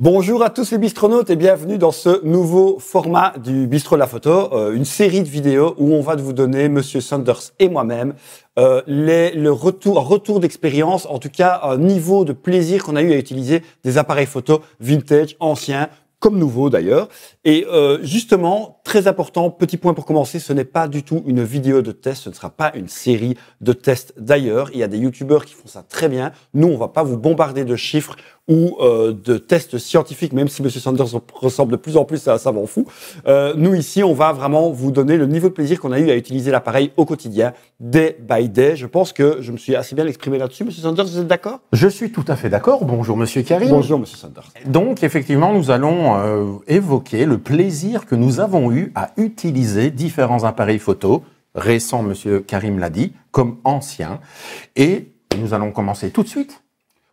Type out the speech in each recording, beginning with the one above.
Bonjour à tous les bistronautes et bienvenue dans ce nouveau format du Bistro la Photo, euh, une série de vidéos où on va vous donner, Monsieur Sanders et moi-même, euh, le retour, retour d'expérience, en tout cas un niveau de plaisir qu'on a eu à utiliser des appareils photo vintage, anciens, comme nouveaux d'ailleurs. Et euh, justement, Très important, petit point pour commencer, ce n'est pas du tout une vidéo de test, ce ne sera pas une série de tests d'ailleurs. Il y a des youtubeurs qui font ça très bien. Nous, on va pas vous bombarder de chiffres ou euh, de tests scientifiques, même si M. Sanders ressemble de plus en plus à un savant fou. Euh, nous, ici, on va vraiment vous donner le niveau de plaisir qu'on a eu à utiliser l'appareil au quotidien, day by day. Je pense que je me suis assez bien exprimé là-dessus. M. Sanders, vous êtes d'accord Je suis tout à fait d'accord. Bonjour, M. Karim. Bonjour, M. Sanders. Donc, effectivement, nous allons euh, évoquer le plaisir que nous avons eu à utiliser différents appareils photo, récents, M. Karim l'a dit, comme anciens. Et nous allons commencer tout de suite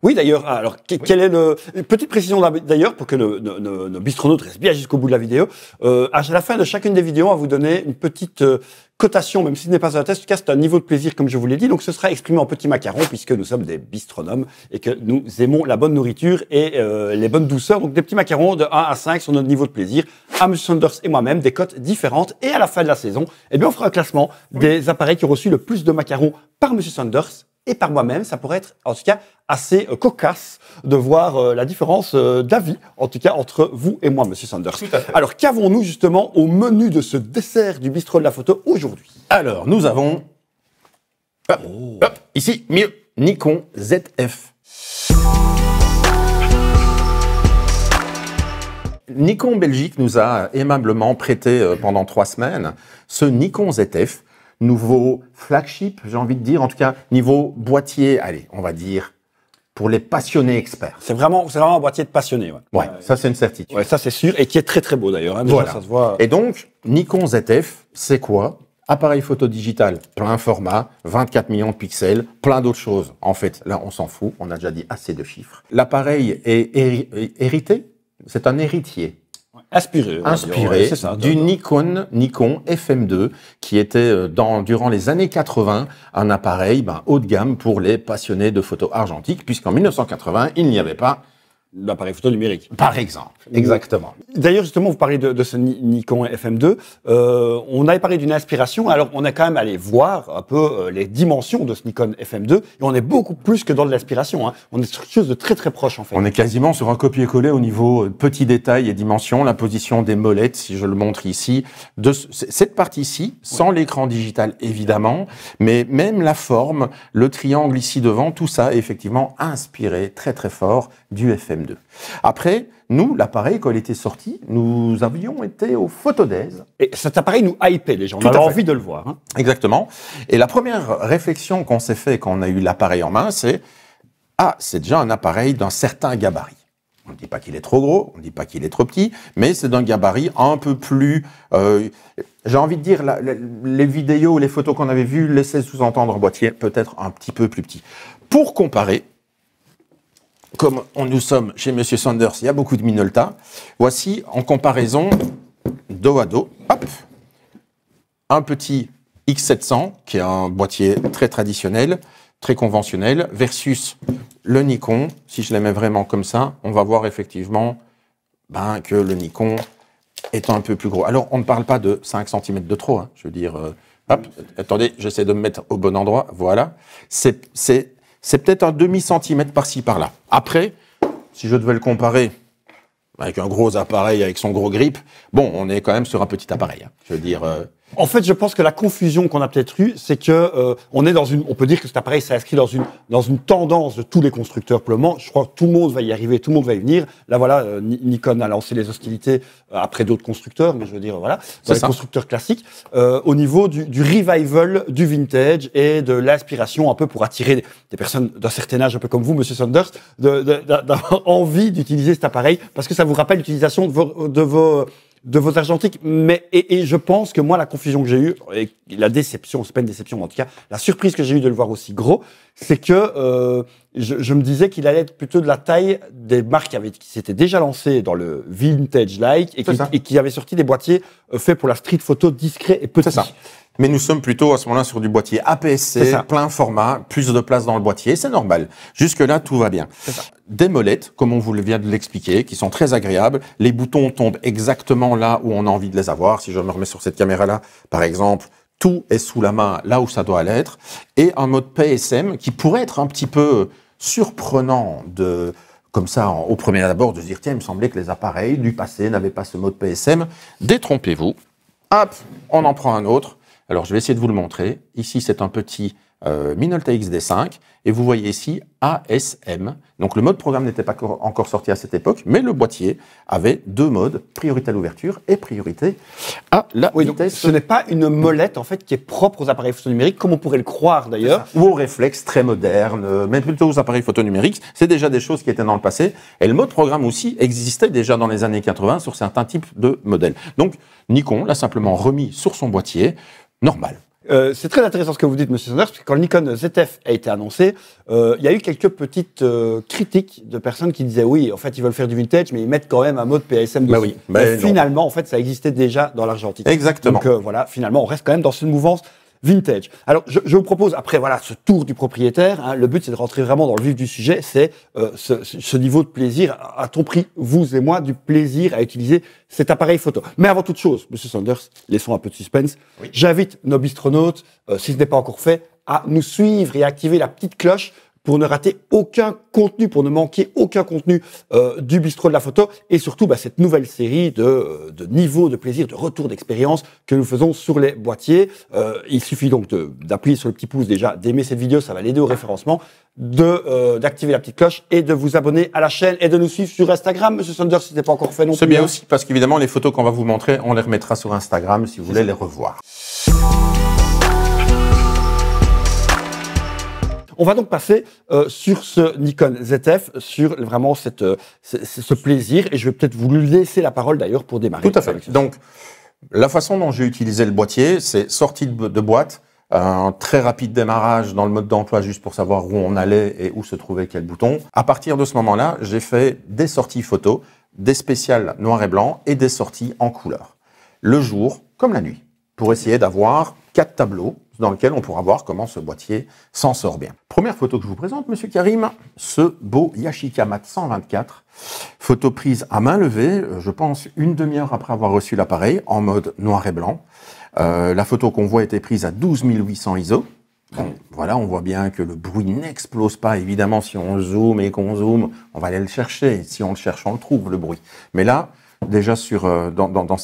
oui, d'ailleurs. Ah, alors, quelle est le petite précision d'ailleurs pour que nos, nos, restent bien jusqu'au bout de la vidéo. Euh, à la fin de chacune des vidéos, on va vous donner une petite euh, cotation, même si ce n'est pas un test. En c'est un niveau de plaisir, comme je vous l'ai dit. Donc, ce sera exprimé en petits macarons, puisque nous sommes des bistronomes et que nous aimons la bonne nourriture et euh, les bonnes douceurs. Donc, des petits macarons de 1 à 5 sur notre niveau de plaisir. À M. Sanders et moi-même, des cotes différentes. Et à la fin de la saison, eh bien, on fera un classement des appareils qui ont reçu le plus de macarons par Monsieur Sanders et par moi-même. Ça pourrait être, en tout cas, assez euh, cocasse de voir euh, la différence euh, d'avis, en tout cas, entre vous et moi, Monsieur Sanders. Alors, qu'avons-nous justement au menu de ce dessert du bistrot de la photo aujourd'hui Alors, nous avons... Hop, oh. ici, mieux, Nikon ZF. Nikon Belgique nous a aimablement prêté pendant trois semaines ce Nikon ZF nouveau flagship, j'ai envie de dire, en tout cas niveau boîtier, allez, on va dire pour les passionnés experts. C'est vraiment, vraiment un boîtier de passionnés. Ouais, ça c'est une certitude. Ouais, ça c'est sûr, et qui est très très beau d'ailleurs. Hein, et donc, Nikon ZF, c'est quoi Appareil photo digital, plein format, 24 millions de pixels, plein d'autres choses. En fait, là, on s'en fout, on a déjà dit assez de chiffres. L'appareil est euh, hérité, c'est un héritier Inspiré du Nikon, Nikon FM2, qui était euh, dans, durant les années 80 un appareil ben, haut de gamme pour les passionnés de photos argentiques, puisqu'en 1980, il n'y avait pas l'appareil photo numérique. Par exemple, exactement. D'ailleurs, justement, vous parlez de, de ce Nikon FM2. Euh, on avait parlé d'une inspiration. Alors, on a quand même allé voir un peu euh, les dimensions de ce Nikon FM2. Et on est beaucoup plus que dans de l'inspiration. Hein. On est sur quelque chose de très, très proche, en fait. On est quasiment sur un copier-coller au niveau euh, petits détails et dimensions. La position des molettes, si je le montre ici. De cette partie-ci, sans l'écran digital, évidemment. Mais même la forme, le triangle ici devant, tout ça est effectivement inspiré très, très fort du FM2. Après, nous, l'appareil, quand il était sorti, nous avions été au Photodèse. Et cet appareil nous hypait, les gens. on avait envie de le voir. Hein. Exactement. Et la première réflexion qu'on s'est fait quand on a eu l'appareil en main, c'est Ah, c'est déjà un appareil d'un certain gabarit. On ne dit pas qu'il est trop gros, on ne dit pas qu'il est trop petit, mais c'est d'un gabarit un peu plus. Euh, j'ai envie de dire, les vidéos, les photos qu'on avait vues laissaient sous-entendre boîtier peut-être un petit peu plus petit. Pour comparer, comme on nous sommes chez M. Sanders, il y a beaucoup de Minolta. Voici en comparaison, dos à dos, hop, un petit X700, qui est un boîtier très traditionnel, très conventionnel, versus le Nikon. Si je les mets vraiment comme ça, on va voir effectivement ben, que le Nikon est un peu plus gros. Alors, on ne parle pas de 5 cm de trop, hein. je veux dire... Euh, attendez, j'essaie de me mettre au bon endroit, voilà. C'est c'est peut-être un demi-centimètre par-ci, par-là. Après, si je devais le comparer avec un gros appareil, avec son gros grip, bon, on est quand même sur un petit appareil. Hein. Je veux dire, euh, en fait, je pense que la confusion qu'on a peut-être eue, c'est que euh, on est dans une, on peut dire que cet appareil s'inscrit dans une dans une tendance de tous les constructeurs pour Je crois que tout le monde va y arriver, tout le monde va y venir. Là, voilà, euh, Nikon a lancé les hostilités euh, après d'autres constructeurs, mais je veux dire, voilà, dans les constructeurs classiques, au niveau du, du, revival du vintage et de l'aspiration un peu pour attirer des personnes d'un certain âge, un peu comme vous, Monsieur Saunders, d'avoir envie d'utiliser cet appareil parce que ça vous rappelle l'utilisation de vos, de vos de vos argentiques. Mais, et, je pense que moi, la confusion que j'ai eue, et la déception, c'est pas une déception, en tout cas, la surprise que j'ai eue de le voir aussi gros, c'est que euh, je, me disais qu'il allait être plutôt de la taille des marques qui, qui s'étaient déjà lancées dans le vintage-like et, et, qui avaient sorti des boîtiers euh, faits pour la street photo discret et petit. ça. Mais nous sommes plutôt à ce moment-là sur du boîtier APS-C, plein format, plus de place dans le boîtier, c'est normal. Jusque-là, tout va bien. Des molettes, comme on vous vient de l'expliquer, qui sont très agréables. Les boutons tombent exactement là où on a envie de les avoir. Si je me remets sur cette caméra-là, par exemple, tout est sous la main, là où ça doit l'être. Et un mode PSM qui pourrait être un petit peu surprenant de comme ça, au premier abord, de dire, tiens, il me semblait que les appareils du passé n'avaient pas ce mode PSM. Détrompez-vous. Hop, on en prend un autre alors, je vais essayer de vous le montrer. Ici, c'est un petit euh, Minolta XD5 et vous voyez ici ASM. Donc, le mode programme n'était pas encore sorti à cette époque, mais le boîtier avait deux modes, priorité à l'ouverture et priorité à la oui, Donc, ce n'est pas une molette, en fait, qui est propre aux appareils photonumériques, comme on pourrait le croire, d'ailleurs. Ou aux réflexes très modernes, euh, mais plutôt aux appareils photo numériques. C'est déjà des choses qui étaient dans le passé. Et le mode programme aussi existait déjà dans les années 80 sur certains types de modèles. Donc, Nikon l'a simplement remis sur son boîtier normal. Euh, c'est très intéressant ce que vous dites, Monsieur Sanders, parce que quand le Nikon ZF a été annoncé, euh, il y a eu quelques petites euh, critiques de personnes qui disaient oui, en fait, ils veulent faire du vintage, mais ils mettent quand même un mode PSM Bah oui, Mais finalement, en fait, ça existait déjà dans l'argentique. Exactement. Donc voilà, finalement, on reste quand même dans cette mouvance vintage. Alors, je, vous propose, après voilà ce tour du propriétaire, hein, le but c'est de rentrer vraiment dans le vif du sujet, c'est euh, ce, niveau de plaisir, a-t-on pris, vous et moi, du plaisir à utiliser cet appareil photo Mais avant toute chose, Monsieur Sanders, laissons un peu de suspense. J'invite nos bistronautes, euh, si ce n'est pas encore fait, à nous suivre et à activer la petite cloche pour ne rater aucun contenu, pour ne manquer aucun contenu euh, du bistrot de la photo et surtout bah, cette nouvelle série de, de niveaux de plaisir, de retour d'expérience que nous faisons sur les boîtiers. Euh, il suffit donc d'appuyer sur le petit pouce déjà, d'aimer cette vidéo, ça va l'aider au référencement, euh, d'activer la petite cloche et de vous abonner à la chaîne et de nous suivre sur Instagram. Monsieur Sanders, si ce n'est pas encore fait non plus. C'est bien hein. aussi parce qu'évidemment les photos qu'on va vous montrer, on les remettra sur Instagram si vous voulez les revoir. On va donc passer euh, sur ce Nikon ZF, sur vraiment cette, euh, ce, plaisir. Et je vais peut-être vous laisser la parole d'ailleurs pour démarrer. Tout à fait. Donc, la façon dont j'ai utilisé le boîtier, c'est sortie de, de boîte, un très rapide démarrage dans le mode d'emploi juste pour savoir où on allait et où se trouvait quel bouton. À partir de ce moment-là, j'ai fait des sorties photos, des spéciales noir et blanc et des sorties en couleur. Le jour comme la nuit, pour essayer d'avoir quatre tableaux dans lequel on pourra voir comment ce boîtier s'en sort bien. Première photo que je vous présente, monsieur Karim, ce beau Yashica Mat 124. Photo prise à main levée, euh, je pense une demi-heure après avoir reçu l'appareil, en mode noir et blanc. Euh, la photo qu'on voit était prise à 12800 ISO. voilà, on voit bien que le bruit n'explose pas. Évidemment, si on zoome et qu'on zoome, on va aller le chercher. Si on le cherche, on le trouve, le bruit. Mais là, déjà sur, euh, dans,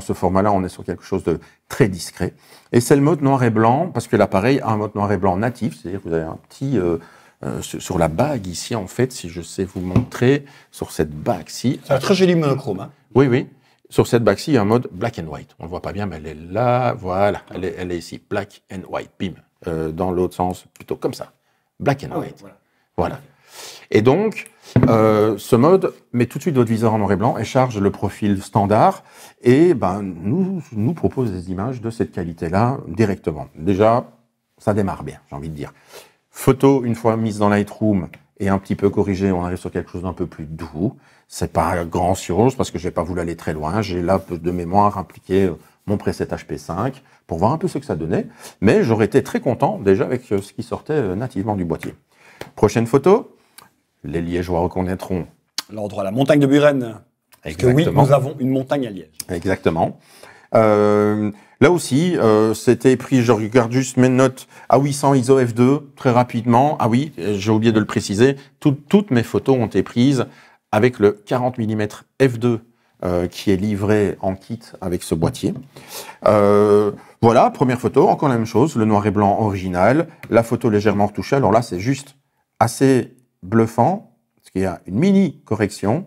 ce format-là, on est sur quelque chose de très discret. Et c'est le mode noir et blanc, parce que l'appareil a un mode noir et blanc natif, c'est-à-dire que vous avez un petit... Euh, euh, sur la bague ici, en fait, si je sais vous montrer, sur cette bague-ci... C'est un très joli monochrome. Hein. Oui, oui. Sur cette bague-ci, il y a un mode black and white. On ne le voit pas bien, mais elle est là, voilà. Elle est, ici, black and white, Pim dans l'autre sens, plutôt comme ça. Black and ah white. voilà. Et donc, euh, ce mode met tout de suite votre viseur en noir et blanc et charge le profil standard et ben, nous, nous propose des images de cette qualité-là directement. Déjà, ça démarre bien, j'ai envie de dire. Photo, une fois mise dans Lightroom et un petit peu corrigée, on arrive sur quelque chose d'un peu plus doux. C'est pas grand chose parce que je n'ai pas voulu aller très loin. J'ai là de mémoire impliqué euh, mon preset HP5 pour voir un peu ce que ça donnait. Mais j'aurais été très content déjà avec euh, ce qui sortait nativement du boîtier. Prochaine photo, les Liégeois reconnaîtront. l'endroit, la montagne de Buren. Exactement. que oui, nous avons une montagne à Liège. Exactement. Euh, là aussi, euh, c'était pris, je regarde juste mes notes, à ah 800 ISO F2, très rapidement. Ah oui, j'ai oublié de le préciser, toutes mes photos ont été prises avec le 40 mm F2 qui est livré en kit avec ce boîtier. Euh, voilà, première photo, encore la même chose, le noir et blanc original, la photo légèrement retouchée. Alors là, c'est juste assez bluffant, parce qu'il y a une mini correction,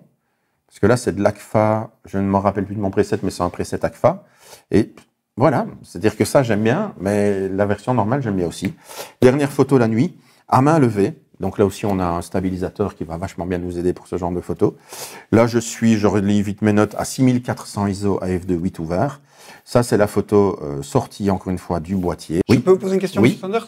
parce que là c'est de l'ACFA, je ne me rappelle plus de mon preset, mais c'est un preset ACFA, et voilà, c'est-à-dire que ça j'aime bien, mais la version normale j'aime bien aussi. Dernière photo la nuit, à main levée, donc là aussi on a un stabilisateur qui va vachement bien nous aider pour ce genre de photos. Là je suis, je relis vite mes notes à 6400 ISO à f2.8 ouvert, ça, c'est la photo euh, sortie, encore une fois, du boîtier. Je peux vous poser une question, oui. M.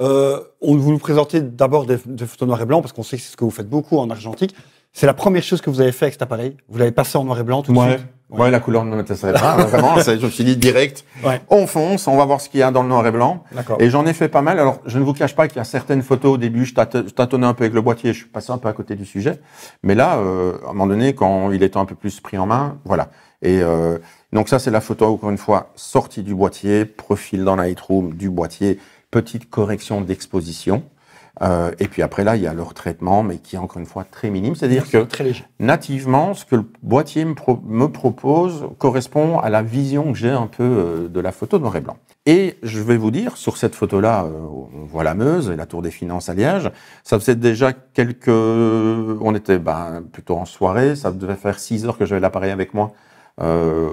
Euh, on vous nous présentez d'abord des, photos noir et blanc, parce qu'on sait que c'est ce que vous faites beaucoup en argentique. C'est la première chose que vous avez fait avec cet appareil Vous l'avez passé en noir et blanc tout de suite ouais. la couleur ne m'intéressait pas. Hein, vraiment, je me suis dit direct, on fonce, on va voir ce qu'il y a dans le noir et blanc. Et j'en ai fait pas mal. Alors, je ne vous cache pas qu'il y a certaines photos au début, je tâtonnais un peu avec le boîtier, je suis passé un peu à côté du sujet. Mais là, euh, à un moment donné, quand il était un peu plus pris en main, voilà. Et euh, donc ça, c'est la photo, encore une fois, sortie du boîtier, profil dans Lightroom du boîtier, petite correction d'exposition. Euh, et puis après, là, il y a leur traitement, mais qui est encore une fois très minime. C'est-à-dire que très nativement, ce que le boîtier me, propose correspond à la vision que j'ai un peu euh, de la photo noir et blanc. Et je vais vous dire, sur cette photo-là, euh, on voit la Meuse et la Tour des Finances à Liège. Ça faisait déjà quelques... On était ben, plutôt en soirée, ça devait faire six heures que j'avais l'appareil avec moi euh,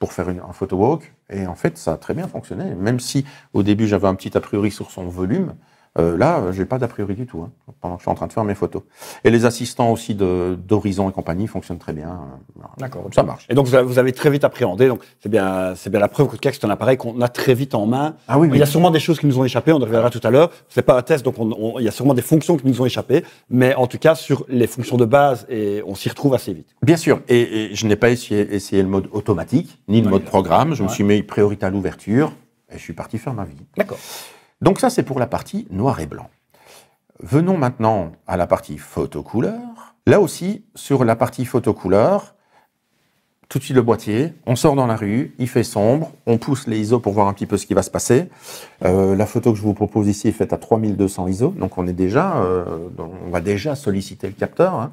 pour faire une, un photo walk. Et en fait, ça a très bien fonctionné. Même si au début, j'avais un petit a priori sur son volume, euh, là, je j'ai pas d'a priori du tout, hein, pendant que je suis en train de faire mes photos. Et les assistants aussi d'Horizon et compagnie fonctionnent très bien. Euh, D'accord. Ça marche. Et donc, vous avez très vite appréhendé. Donc, c'est bien, c'est bien la preuve que c'est un appareil qu'on a très vite en main. Ah oui, Il y a sûrement des choses qui nous ont échappé. On en reviendra tout à l'heure. C'est pas un test, donc il y a sûrement des fonctions qui nous ont échappé. Mais en tout cas, sur les fonctions de base, et on s'y retrouve assez vite. Bien sûr. Et, je n'ai pas essayé, le mode automatique, ni le mode programme. Je me suis mis priorité à l'ouverture et je suis parti faire ma vie. D'accord. Donc ça, c'est pour la partie noir et blanc. Venons maintenant à la partie photo couleur. Là aussi, sur la partie photo couleur, tout de suite le boîtier, on sort dans la rue, il fait sombre, on pousse les ISO pour voir un petit peu ce qui va se passer. Euh, la photo que je vous propose ici est faite à 3200 ISO, donc on est déjà, euh, on va déjà solliciter le capteur. Hein.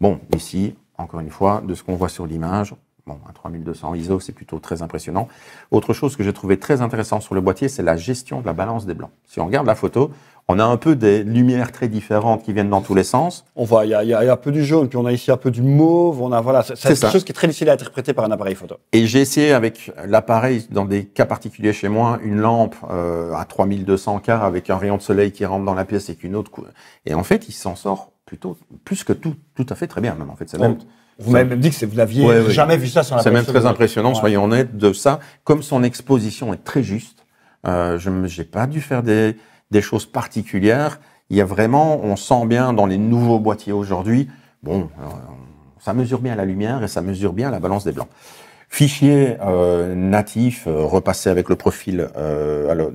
Bon, ici, encore une fois, de ce qu'on voit sur l'image, Bon, un 3200 ISO, c'est plutôt très impressionnant. Autre chose que j'ai trouvé très intéressant sur le boîtier, c'est la gestion de la balance des blancs. Si on regarde la photo, on a un peu des lumières très différentes qui viennent dans tous les sens. On voit, il y a, un peu du jaune, puis on a ici un peu du mauve, on a, voilà, c'est quelque chose qui est très difficile à interpréter par un appareil photo. Et j'ai essayé avec l'appareil, dans des cas particuliers chez moi, une lampe euh, à 3200K avec un rayon de soleil qui rentre dans la pièce et qu'une autre. Et en fait, il s'en sort plutôt, plus que tout, tout à fait très bien même. En fait, c'est même. Vous m'avez dit que vous n'aviez jamais vu ça sur la C'est même très impressionnant, soyons honnêtes, de ça. Comme son exposition est très juste, euh, je n'ai pas dû faire des, choses particulières. Il y a vraiment, on sent bien dans les nouveaux boîtiers aujourd'hui, bon, euh, ça mesure bien la lumière et ça mesure bien la balance des blancs. Fichier euh, natif repassé avec le profil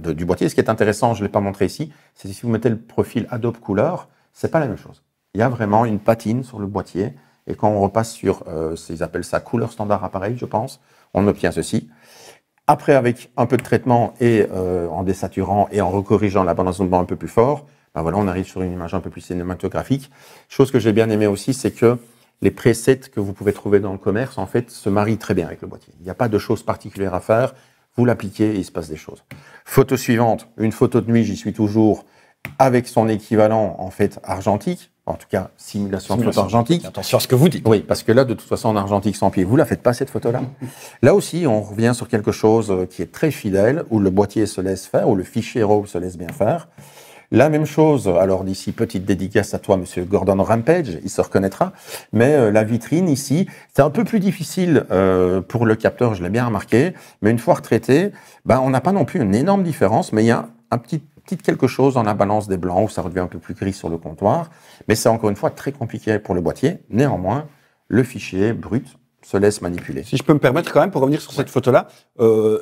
du boîtier. Ce qui est intéressant, je ne l'ai pas montré ici, c'est si vous mettez le profil Adobe Couleur, c'est pas la même chose. Il y a vraiment une patine sur le boîtier. Et quand on repasse sur, euh, ils appellent ça couleur standard appareil, je pense, on obtient ceci. Après, avec un peu de traitement et euh, en désaturant et en recorrigeant la bande un peu plus fort, ben voilà, on arrive sur une image un peu plus cinématographique. Chose que j'ai bien aimé aussi, c'est que les presets que vous pouvez trouver dans le commerce, en fait, se marient très bien avec le boîtier. Il n'y a pas de choses particulières à faire. Vous l'appliquez et il se passe des choses. Photo suivante, une photo de nuit, j'y suis toujours avec son équivalent, en fait, argentique en tout cas simulation, photo argentique. Attention à ce que vous dites. Oui, parce que là, de toute façon, en argentique sans pied, vous la faites pas cette photo-là. là aussi, on revient sur quelque chose euh, qui est très fidèle, où le boîtier se laisse faire, où le fichier RAW se laisse bien faire. La même chose, alors d'ici, petite dédicace à toi, monsieur Gordon Rampage, il se reconnaîtra, mais euh, la vitrine ici, c'est un peu plus difficile euh, pour le capteur, je l'ai bien remarqué, mais une fois retraité, ben, on n'a pas non plus une énorme différence, mais il y a un petit quitte quelque chose dans la balance des blancs où ça redevient un peu plus gris sur le comptoir. Mais c'est encore une fois très compliqué pour le boîtier. Néanmoins, le fichier brut se laisse manipuler. Si je peux me permettre quand même, pour revenir sur cette photo-là, euh,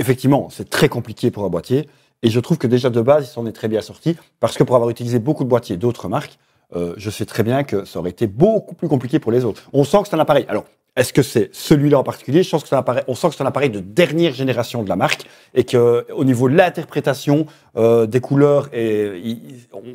effectivement, c'est très compliqué pour un boîtier. Et je trouve que déjà de base, il s'en est très bien sorti, parce que pour avoir utilisé beaucoup de boîtiers d'autres marques, euh, je sais très bien que ça aurait été beaucoup plus compliqué pour les autres. On sent que c'est un appareil. Alors, est-ce que c'est celui-là en particulier Je pense que c'est un appareil, on sent que c'est un appareil de dernière génération de la marque et que euh, au niveau de l'interprétation euh, des couleurs, et,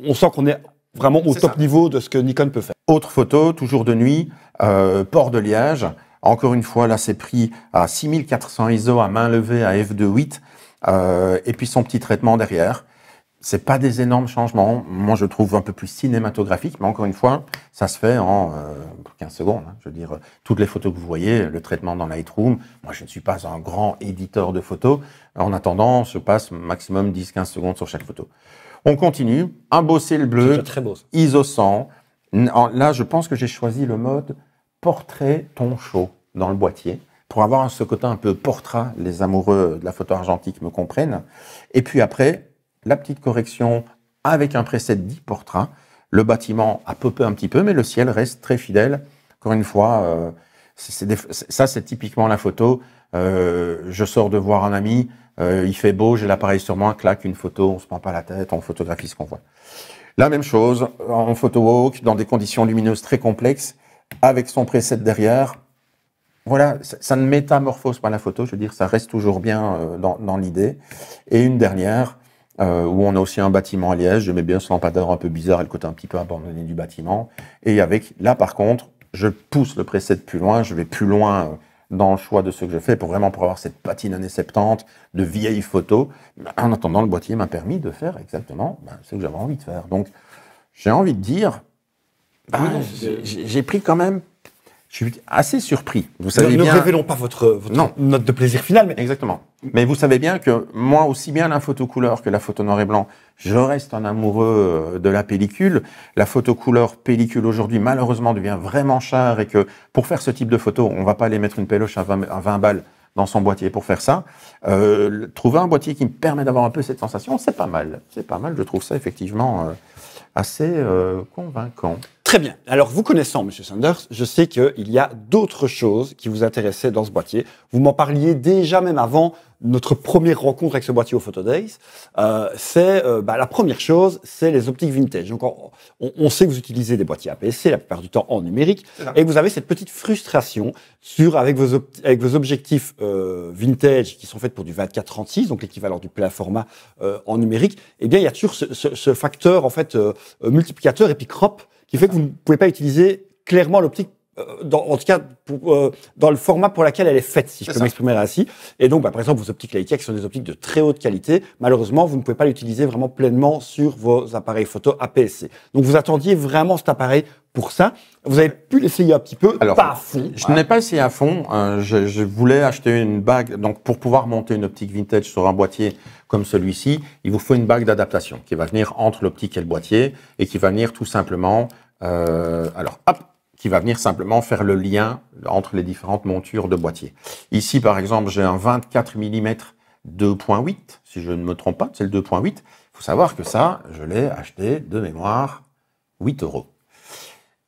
on sent qu'on est vraiment au top niveau de ce que Nikon peut faire. Autre photo, toujours de nuit, euh, port de Liège. Encore une fois, là, c'est pris à 6400 ISO à main levée à f2.8 euh, et puis son petit traitement derrière c'est pas des énormes changements. Moi, je trouve un peu plus cinématographique, mais encore une fois, ça se fait en 15 euh, secondes. Hein. Je veux dire, toutes les photos que vous voyez, le traitement dans Lightroom, moi, je ne suis pas un grand éditeur de photos. En attendant, je passe maximum 10-15 secondes sur chaque photo. On continue. Un beau ciel bleu, très beau, ISO Là, je pense que j'ai choisi le mode portrait ton chaud dans le boîtier pour avoir ce côté un peu portrait, les amoureux de la photo argentique me comprennent. Et puis après, la petite correction avec un preset dit portrait. Le bâtiment a peu un petit peu, mais le ciel reste très fidèle. Encore une fois, euh, c'est ça c'est typiquement la photo. Euh, je sors de voir un ami, euh, il fait beau, j'ai l'appareil sur moi, claque une photo, on se prend pas la tête, on photographie ce qu'on voit. La même chose en photo walk, dans des conditions lumineuses très complexes, avec son preset derrière. Voilà, ça, ne métamorphose pas la photo, je veux dire, ça reste toujours bien dans l'idée. Et une dernière, euh, où on a aussi un bâtiment à Liège. mets bien ce lampadaire un peu bizarre et le côté un petit peu abandonné du bâtiment. Et avec, là par contre, je pousse le preset plus loin, je vais plus loin euh, dans le choix de ce que je fais pour vraiment pour avoir cette patine années 70 de vieilles photos. En attendant, le boîtier m'a permis de faire exactement ben, ce que j'avais envie de faire. Donc, j'ai envie de dire, ah, j'ai pris quand même je suis assez surpris. Vous savez ne, bien... ne révélons pas votre, note de plaisir final. Mais... Exactement. Mais vous savez bien que moi, aussi bien la photo couleur que la photo noir et blanc, je reste un amoureux euh, de la pellicule. La photo couleur pellicule aujourd'hui, malheureusement, devient vraiment chère et que pour faire ce type de photo, on va pas aller mettre une péloche à 20, balles dans son boîtier pour faire ça. Euh, trouver un boîtier qui me permet d'avoir un peu cette sensation, c'est pas mal. C'est pas mal, je trouve ça effectivement euh, assez convaincant. Très bien. Alors, vous connaissant Monsieur Sanders, je sais qu'il y a d'autres choses qui vous intéressaient dans ce boîtier. Vous m'en parliez déjà même avant notre première rencontre avec ce boîtier au Photo Days. Euh, c'est euh, bah, la première chose, c'est les optiques vintage. Donc, on, sait que vous utilisez des boîtiers aps la plupart du temps en numérique, et vous avez cette petite frustration sur avec vos avec vos objectifs euh, vintage qui sont faits pour du 24-36, donc l'équivalent du plein format euh, en numérique. Eh bien, il y a toujours ce, ce, ce facteur en fait euh, multiplicateur et puis crop qui fait que vous ne pouvez pas utiliser clairement l'optique euh, dans, en tout cas pour, euh, dans le format pour lequel elle est faite, si je peux m'exprimer ainsi. Et donc, bah, par exemple, vos optiques Leica, qui sont des optiques de très haute qualité, malheureusement, vous ne pouvez pas l'utiliser vraiment pleinement sur vos appareils photo APS-C. Donc, vous attendiez vraiment cet appareil pour ça. Vous avez pu l'essayer un petit peu, Alors, pas à fond. Je n'ai pas essayé à fond. Hein. je, je, voulais acheter une bague, donc pour pouvoir monter une optique vintage sur un boîtier comme celui-ci, il vous faut une bague d'adaptation qui va venir entre l'optique et le boîtier et qui va venir tout simplement, euh, alors hop, qui va venir simplement faire le lien entre les différentes montures de boîtier. Ici, par exemple, j'ai un 24 mm 2.8, si je ne me trompe pas, c'est le 2.8. Il faut savoir que ça, je l'ai acheté de mémoire 8 euros.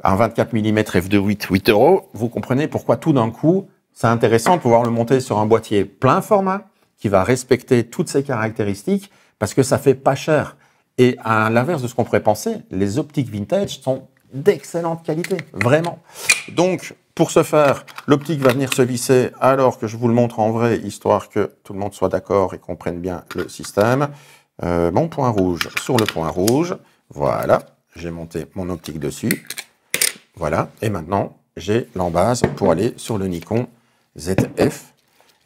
Un 24 mm f2.8, 8 euros. Vous comprenez pourquoi tout d'un coup, c'est intéressant de pouvoir le monter sur un boîtier plein format qui va respecter toutes ces caractéristiques parce que ça fait pas cher. Et à l'inverse de ce qu'on pourrait penser, les optiques vintage sont d'excellente qualité, vraiment. Donc, pour ce faire, l'optique va venir se visser alors que je vous le montre en vrai, histoire que tout le monde soit d'accord et comprenne bien le système. Euh, mon point rouge sur le point rouge. Voilà, j'ai monté mon optique dessus. Voilà, et maintenant, j'ai l'embase pour aller sur le Nikon ZF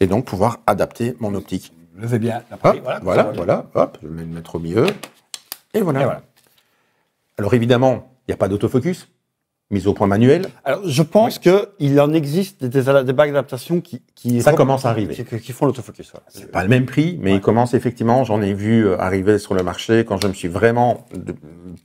et donc pouvoir adapter mon optique. Levez bien la voilà. Voilà, hop, je vais le mettre au milieu, et voilà. Alors évidemment, il n'y a pas d'autofocus, mise au point manuelle. Alors je pense que qu'il en existe des, des d'adaptation qui, Ça commence à arriver. Qui, font l'autofocus. Ce C'est pas le même prix, mais ils il commence effectivement, j'en ai vu euh, arriver sur le marché quand je me suis vraiment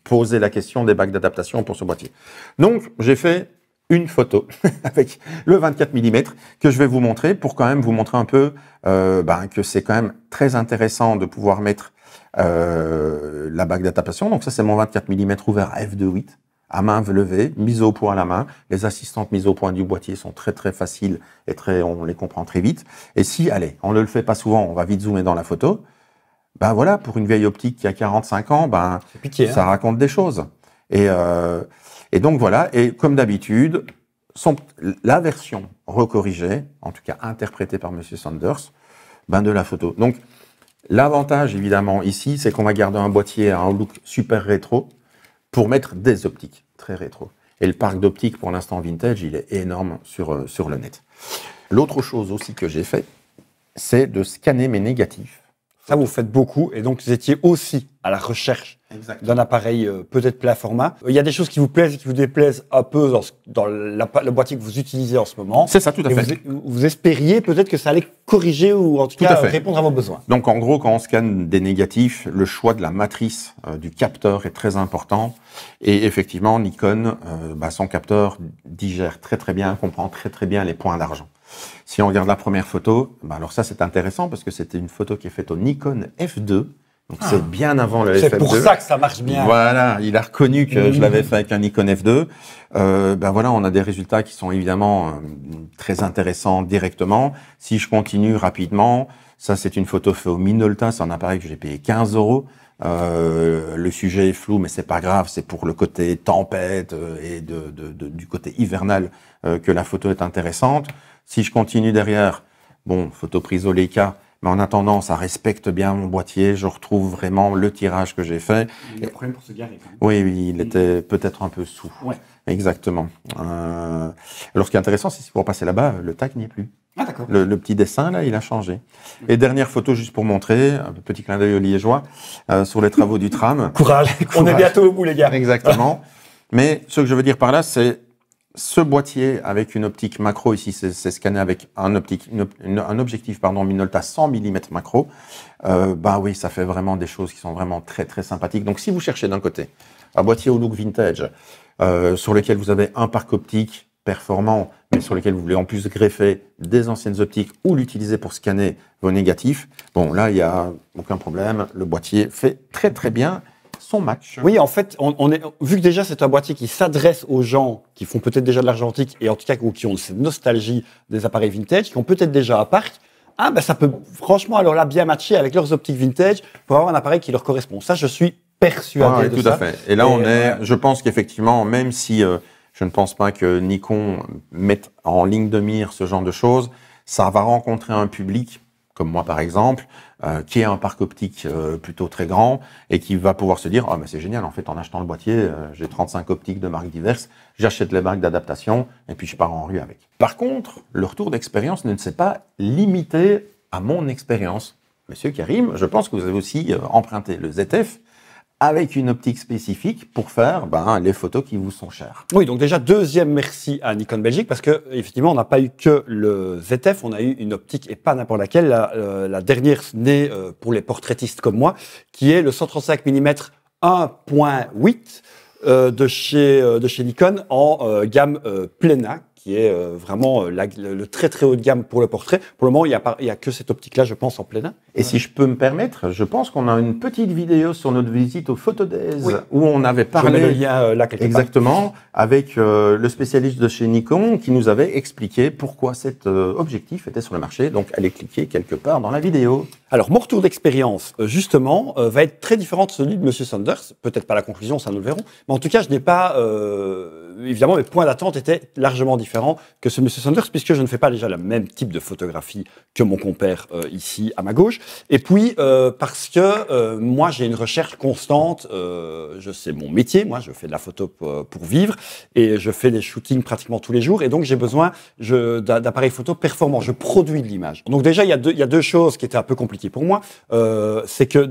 posé la question des bacs d'adaptation pour ce boîtier. Donc j'ai fait une photo avec le 24 mm que je vais vous montrer pour quand même vous montrer un peu euh, ben, que c'est quand même très intéressant de pouvoir mettre euh, la bague d'adaptation. Donc ça, c'est mon 24 mm ouvert à f2.8 à main levée, mise au point à la main. Les assistantes mises au point du boîtier sont très très faciles et très, on les comprend très vite. Et si, allez, on ne le fait pas souvent, on va vite zoomer dans la photo. Ben voilà, pour une vieille optique qui a 45 ans, ben hein. ça raconte des choses. Et euh, et donc voilà, et comme d'habitude, la version recorrigée, en tout cas interprétée par M. Sanders, ben, de la photo. Donc l'avantage évidemment ici, c'est qu'on va garder un boîtier à un look super rétro pour mettre des optiques très rétro. Et le parc d'optiques pour l'instant vintage, il est énorme sur, euh, sur le net. L'autre chose aussi que j'ai fait, c'est de scanner mes négatifs ça, vous faites beaucoup. Et donc, vous étiez aussi à la recherche d'un appareil euh, peut-être plein format. Il y a des choses qui vous plaisent et qui vous déplaisent un peu dans, la, boîte boîtier que vous utilisez en ce moment. C'est ça, tout à fait. Vous, espériez peut-être que ça allait corriger ou en tout, cas répondre à vos besoins. Donc, en gros, quand on scanne des négatifs, le choix de la matrice euh, du capteur est très important. Et effectivement, Nikon, euh, bah, son capteur digère très très bien, comprend très très bien les points d'argent. Si on regarde la première photo, ben alors ça c'est intéressant parce que c'était une photo qui est faite au Nikon F2. Donc ah. c'est bien avant le f C'est pour ça que ça marche bien. Voilà, il a reconnu que je mm. l'avais fait avec un Nikon F2. Euh, ben voilà, on a des résultats qui sont évidemment euh, très intéressants directement. Si je continue rapidement, ça c'est une photo faite au Minolta, c'est un appareil que j'ai payé 15 euros. Euh, le sujet est flou, mais c'est pas grave. C'est pour le côté tempête euh, et de, du côté hivernal euh, que la photo est intéressante. Si je continue derrière, bon, photo prise au Leica, mais en attendant, ça respecte bien mon boîtier. Je retrouve vraiment le tirage que j'ai fait. Il y problème pour se garer. Oui, il était peut-être un peu sous. Ouais. Exactement. Euh, alors, ce qui est intéressant, c'est si pour passer là-bas, le tac n'y est plus. Ah, le, petit dessin, là, il a changé. Et dernière photo, juste pour montrer, un petit clin d'œil au liégeois, euh, sur les travaux du tram. Courage. On est bientôt au bout, les gars. Exactement. Mais ce que je veux dire par là, c'est ce boîtier avec une optique macro, ici, c'est scanné avec un, optique, un objectif, pardon, Minolta 100 mm macro. Euh, bah oui, ça fait vraiment des choses qui sont vraiment très, très sympathiques. Donc, si vous cherchez d'un côté un boîtier au look vintage, euh, sur lequel vous avez un parc optique, performant, mais sur lequel vous voulez en plus greffer des anciennes optiques ou l'utiliser pour scanner vos négatifs, bon là, il n'y a aucun problème. Le boîtier fait très très bien son match. Oui, en fait, on, vu que déjà c'est un boîtier qui s'adresse aux gens qui font peut-être déjà de l'argentique et en tout cas ou qui ont cette nostalgie des appareils vintage, qui ont peut-être déjà un parc, ah ben, ça peut franchement alors là bien matcher avec leurs optiques vintage pour avoir un appareil qui leur correspond. Ça, je suis persuadé ah tout à fait. Et là, on est, euh, je pense qu'effectivement, même si euh, je ne pense pas que Nikon mette en ligne de mire ce genre de choses. Ça va rencontrer un public, comme moi par exemple, euh, qui a un parc optique euh, plutôt très grand et qui va pouvoir se dire oh, mais c'est génial, en fait, en achetant le boîtier, euh, j'ai 35 optiques de marques diverses, j'achète les marques d'adaptation et puis je pars en rue avec. Par contre, le retour d'expérience ne s'est pas limité à mon expérience. Monsieur Karim, je pense que vous avez aussi emprunté le ZF avec une optique spécifique pour faire ben, les photos qui vous sont chères. Oui, donc déjà deuxième merci à Nikon Belgique parce que effectivement on n'a pas eu que le ZF, on a eu une optique et pas n'importe laquelle, la, euh, dernière née euh, pour les portraitistes comme moi, qui est le 135 mm 1.8 de chez euh, de chez Nikon en gamme Plena qui est euh, vraiment euh, le, très très haut de gamme pour le portrait. Pour le moment, il n'y a, a que cette optique-là, je pense, en plein air. Et si je peux me permettre, je pense qu'on a une petite vidéo sur notre visite au photodes où on avait parlé. Euh, là Exactement, part. avec le spécialiste de chez Nikon qui nous avait expliqué pourquoi cet objectif était sur le marché. Donc, allez cliquer quelque part dans la vidéo. Alors, mon retour d'expérience, justement, va être très différent de celui de Monsieur Sanders. Peut-être pas la conclusion, ça nous le verrons. Mais en tout cas, je n'ai pas, évidemment, mes points d'attente étaient largement différents que ce monsieur Sanders, puisque je ne fais pas déjà le même type de photographie que mon compère euh, ici à ma gauche. Et puis, euh, parce que euh, moi, j'ai une recherche constante, je sais mon métier, moi, je fais de la photo pour vivre, et je fais des shootings pratiquement tous les jours, et donc j'ai besoin d'appareils photo performants, je produis de l'image. Donc déjà, il y, a deux, choses qui étaient un peu compliquées pour moi, c'est que